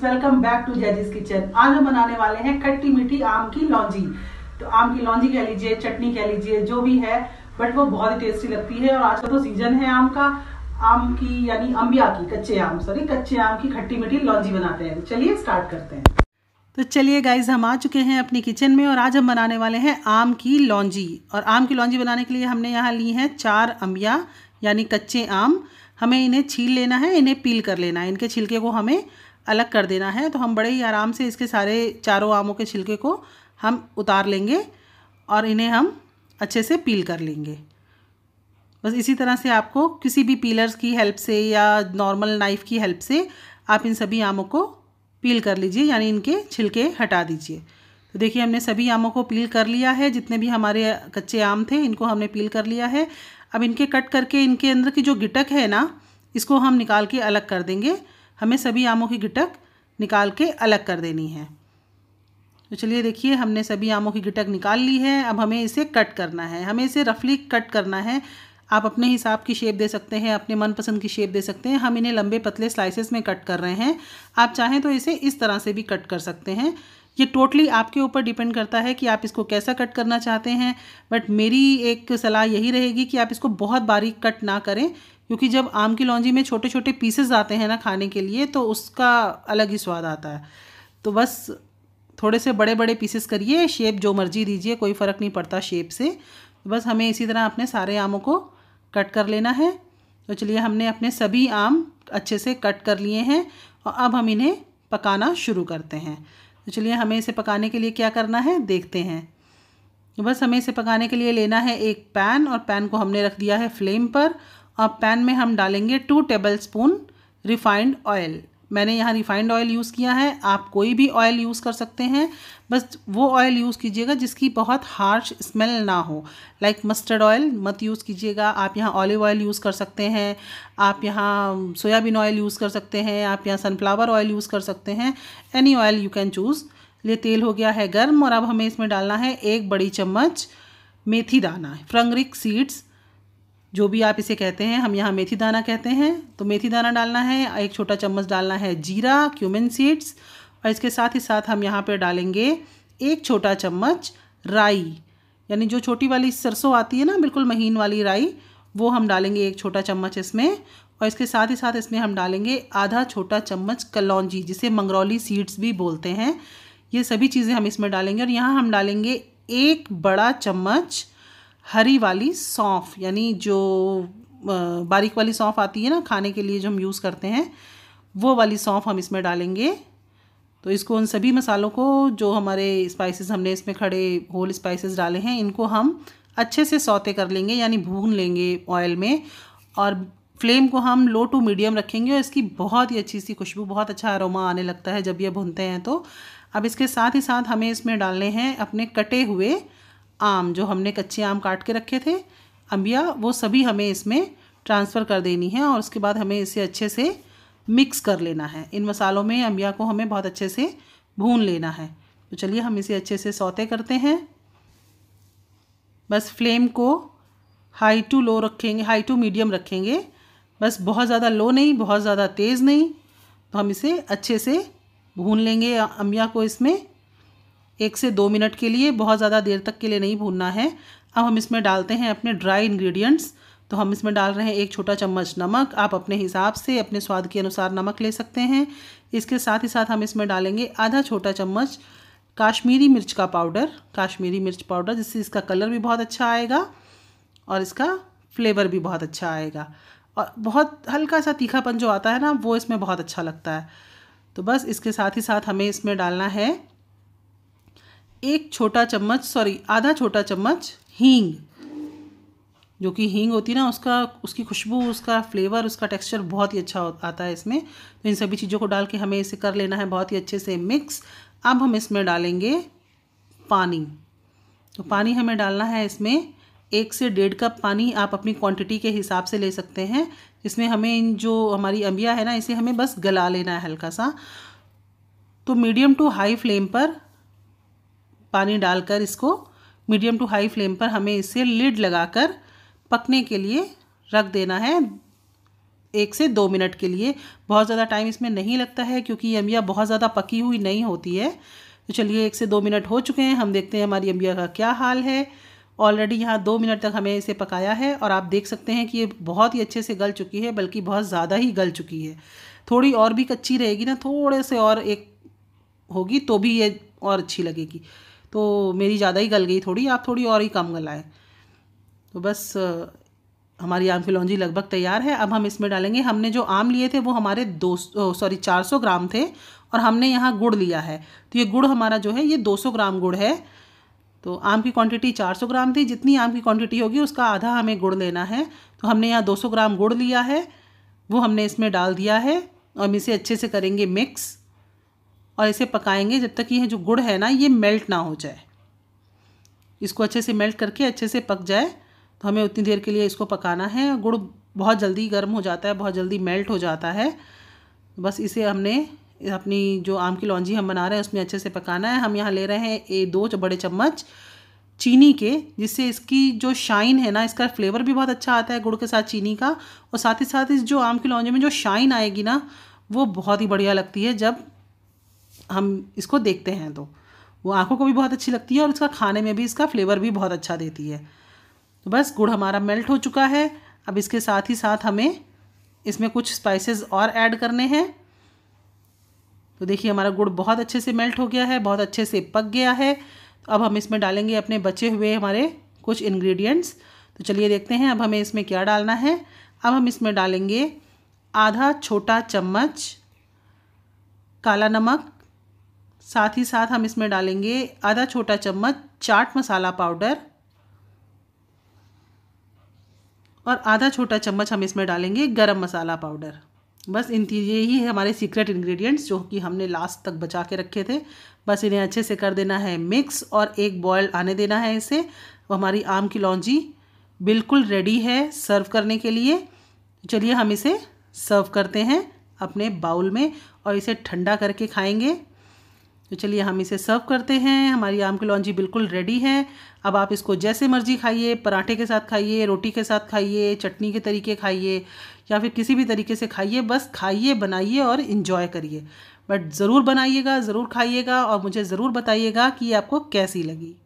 friends welcome back to जैजिस kitchen आज हम बनाने वाले हैं खट्टी मीठी आम की लॉन्जी तो आम की लॉन्जी कह लीजिए चटनी कह लीजिए जो भी है बट वो बहुत ही टेस्टी लगती है और आज का तो सीजन है आम का आम की यानी अंबिया की कच्चे आम सॉरी कच्चे आम की खट्टी मीठी लॉन्जी बनाते हैं तो चलिए स्टार्ट करते हैं तो चलिए गाइज हम आ चुके हैं अपनी किचन में और आज हम बनाने वाले हैं आम की लॉन्जी और आम की लॉन्जी बनाने के लिए हमने यहाँ ली है चार अंबिया यानी कच्चे आम हमें इन्हें छील लेना है इन्हें पील कर लेना है इनके छिलके को हमें अलग कर देना है तो हम बड़े ही आराम से इसके सारे चारों आमों के छिलके को हम उतार लेंगे और इन्हें हम अच्छे से पील कर लेंगे बस इसी तरह से आपको किसी भी पीलर्स की हेल्प से या नॉर्मल नाइफ़ की हेल्प से आप इन सभी आमों को पील कर लीजिए यानी इनके छिलके हटा दीजिए तो देखिए हमने सभी आमों को पील कर लिया है जितने भी हमारे कच्चे आम थे इनको हमने पील कर लिया है अब इनके कट करके इनके अंदर की जो गिटक है ना इसको हम निकाल के अलग कर देंगे हमें सभी आमों की गिटक निकाल के अलग कर देनी है तो चलिए देखिए हमने सभी आमों की गिटक निकाल ली है अब हमें इसे कट करना है हमें इसे रफली कट करना है आप अपने हिसाब की शेप दे सकते हैं अपने मनपसंद की शेप दे सकते हैं हम इन्हें लंबे पतले स्लाइसेस में कट कर रहे हैं आप चाहें तो इसे इस तरह से भी कट कर सकते हैं ये टोटली आपके ऊपर डिपेंड करता है कि आप इसको कैसा कट करना चाहते हैं बट मेरी एक सलाह यही रहेगी कि आप इसको बहुत बारीक कट ना करें क्योंकि जब आम की लौंजी में छोटे छोटे पीसेस आते हैं ना खाने के लिए तो उसका अलग ही स्वाद आता है तो बस थोड़े से बड़े बड़े पीसेस करिए शेप जो मर्जी दीजिए कोई फ़र्क नहीं पड़ता शेप से बस हमें इसी तरह अपने सारे आमों को कट कर लेना है तो चलिए हमने अपने सभी आम अच्छे से कट कर लिए हैं और अब हम इन्हें पकाना शुरू करते हैं तो चलिए हमें इसे पकाने के लिए क्या करना है देखते हैं बस हमें इसे पकाने के लिए लेना है एक पैन और पैन को हमने रख दिया है फ्लेम पर अब पैन में हम डालेंगे two tablespoon refined oil मैंने यहाँ रिफाइंड ऑयल यूज़ किया है आप कोई भी ऑयल यूज़ कर सकते हैं बस वो ऑयल यूज़ कीजिएगा जिसकी बहुत हार्श स्मेल ना हो लाइक मस्टर्ड ऑयल मत यूज़ कीजिएगा आप यहाँ ऑलिव ऑयल यूज़ कर सकते हैं आप यहाँ सोयाबीन ऑयल यूज़ कर सकते हैं आप यहाँ सनफ्लावर ऑयल यूज़ कर सकते हैं any oil you can choose ये तेल हो गया है गर्म और अब हमें इसमें डालना है एक बड़ी चम्मच मेथी दाना फ्रंगरिक सीड्स जो भी आप इसे कहते हैं हम यहाँ मेथी दाना कहते हैं तो मेथी दाना डालना है एक छोटा चम्मच डालना है जीरा क्यूमिन सीड्स और इसके साथ ही साथ हम यहाँ पर डालेंगे एक छोटा चम्मच राई यानी जो छोटी वाली सरसों आती है ना बिल्कुल महीन वाली राई वो हम डालेंगे एक छोटा चम्मच इसमें और इसके साथ ही साथ इसमें हम डालेंगे आधा छोटा चम्मच कलौजी जिसे मंगरौली सीड्स भी बोलते हैं ये सभी चीज़ें हम इसमें डालेंगे और यहाँ हम डालेंगे एक बड़ा चम्मच हरी वाली सौंफ यानी जो बारीक वाली सौंफ आती है ना खाने के लिए जो हम यूज़ करते हैं वो वाली सौंफ हम इसमें डालेंगे तो इसको उन सभी मसालों को जो हमारे स्पाइसेस हमने इसमें खड़े होल स्पाइसेस डाले हैं इनको हम अच्छे से सौते कर लेंगे यानी भून लेंगे ऑयल में और फ्लेम को हम लो टू मीडियम रखेंगे और इसकी बहुत ही अच्छी सी खुशबू बहुत अच्छा अरोमा आने लगता है जब ये भुनते हैं तो अब इसके साथ ही साथ हमें इसमें डालने हैं अपने कटे हुए आम जो हमने कच्चे आम काट के रखे थे अम्बिया वो सभी हमें इसमें ट्रांसफ़र कर देनी है और उसके बाद हमें इसे अच्छे से मिक्स कर लेना है इन मसालों में अम्बिया को हमें बहुत अच्छे से भून लेना है तो चलिए हम इसे अच्छे से सौते करते हैं बस फ्लेम को हाई टू लो रखेंगे हाई टू मीडियम रखेंगे बस बहुत ज़्यादा लो नहीं बहुत ज़्यादा तेज़ नहीं तो हम इसे अच्छे से भून लेंगे अम्बिया को इसमें एक से दो मिनट के लिए बहुत ज़्यादा देर तक के लिए नहीं भूनना है अब हम इसमें डालते हैं अपने ड्राई इन्ग्रीडियंट्स तो हम इसमें डाल रहे हैं एक छोटा चम्मच नमक आप अपने हिसाब से अपने स्वाद के अनुसार नमक ले सकते हैं इसके साथ ही साथ हम इसमें डालेंगे आधा छोटा चम्मच काश्मीरी मिर्च का पाउडर काश्मीरी मिर्च पाउडर जिससे इसका कलर भी बहुत अच्छा आएगा और इसका फ्लेवर भी बहुत अच्छा आएगा और बहुत हल्का सा तीखापन जो आता है ना वो इसमें बहुत अच्छा लगता है तो बस इसके साथ ही साथ हमें इसमें डालना है एक छोटा चम्मच सॉरी आधा छोटा चम्मच हींग जो कि हींग होती है ना उसका उसकी खुशबू उसका फ्लेवर उसका टेक्सचर बहुत ही अच्छा आता है इसमें तो इन सभी चीज़ों को डाल के हमें इसे कर लेना है बहुत ही अच्छे से मिक्स अब हम इसमें डालेंगे पानी तो पानी हमें डालना है इसमें एक से डेढ़ कप पानी आप अपनी क्वांटिटी के हिसाब से ले सकते हैं इसमें हमें इन जो हमारी अम्बिया है ना इसे हमें बस गला लेना है हल्का सा तो मीडियम टू हाई फ्लेम पर पानी डालकर इसको मीडियम टू हाई फ्लेम पर हमें इसे लिड लगाकर पकने के लिए रख देना है एक से दो मिनट के लिए बहुत ज़्यादा टाइम इसमें नहीं लगता है क्योंकि ये अम्बिया बहुत ज़्यादा पकी हुई नहीं होती है तो चलिए एक से दो मिनट हो चुके हैं हम देखते हैं हमारी अम्बिया का क्या हाल है ऑलरेडी यहाँ दो मिनट तक हमें इसे पकाया है और आप देख सकते हैं कि ये बहुत ही अच्छे से गल चुकी है बल्कि बहुत ज़्यादा ही गल चुकी है थोड़ी और भी कच्ची रहेगी ना थोड़े से और एक होगी तो भी ये और अच्छी लगेगी तो मेरी ज़्यादा ही गल गई थोड़ी आप थोड़ी और ही कम गलाएं तो बस हमारी आम की लगभग तैयार है अब हम इसमें डालेंगे हमने जो आम लिए थे वो हमारे दो सॉरी चार सौ ग्राम थे और हमने यहाँ गुड़ लिया है तो ये गुड़ हमारा जो है ये दो सौ ग्राम गुड़ है तो आम की क्वांटिटी 400 ग्राम थी जितनी आम की क्वांटिटी होगी उसका आधा हमें गुड़ लेना है तो हमने यहाँ 200 ग्राम गुड़ लिया है वो हमने इसमें डाल दिया है और हम इसे अच्छे से करेंगे मिक्स और इसे पकाएंगे जब तक ये जो गुड़ है ना ये मेल्ट ना हो जाए इसको अच्छे से मेल्ट करके अच्छे से पक जाए तो हमें उतनी देर के लिए इसको पकाना है गुड़ बहुत जल्दी गर्म हो जाता है बहुत जल्दी मेल्ट हो जाता है बस इसे हमने अपनी जो आम की लौंजी हम बना रहे हैं उसमें अच्छे से पकाना है हम यहाँ ले रहे हैं ए दो बड़े चम्मच चीनी के जिससे इसकी जो शाइन है ना इसका फ्लेवर भी बहुत अच्छा आता है गुड़ के साथ चीनी का और साथ ही साथ इस जो आम की लौंजी में जो शाइन आएगी ना वो बहुत ही बढ़िया लगती है जब हम इसको देखते हैं तो वो आँखों को भी बहुत अच्छी लगती है और इसका खाने में भी इसका फ्लेवर भी बहुत अच्छा देती है तो बस गुड़ हमारा मेल्ट हो चुका है अब इसके साथ ही साथ हमें इसमें कुछ स्पाइसेस और ऐड करने हैं तो देखिए हमारा गुड़ बहुत अच्छे से मेल्ट हो गया है बहुत अच्छे से पक गया है तो अब हम इसमें डालेंगे अपने बचे हुए हमारे कुछ इन्ग्रीडियंट्स तो चलिए देखते हैं अब हमें इसमें क्या डालना है अब हम इसमें डालेंगे आधा छोटा चम्मच काला नमक साथ ही साथ हम इसमें डालेंगे आधा छोटा चम्मच चाट मसाला पाउडर और आधा छोटा चम्मच हम इसमें डालेंगे गरम मसाला पाउडर बस इन ये ही है हमारे सीक्रेट इंग्रेडिएंट्स जो कि हमने लास्ट तक बचा के रखे थे बस इन्हें अच्छे से कर देना है मिक्स और एक बॉयल आने देना है इसे हमारी आम की लौंजी बिल्कुल रेडी है सर्व करने के लिए चलिए हम इसे सर्व करते हैं अपने बाउल में और इसे ठंडा करके खाएंगे तो चलिए हम इसे सर्व करते हैं हमारी आम की लॉन्जी बिल्कुल रेडी है अब आप इसको जैसे मर्जी खाइए पराठे के साथ खाइए रोटी के साथ खाइए चटनी के तरीके खाइए या फिर किसी भी तरीके से खाइए बस खाइए बनाइए और इन्जॉय करिए बट ज़रूर बनाइएगा ज़रूर खाइएगा और मुझे ज़रूर बताइएगा कि आपको कैसी लगी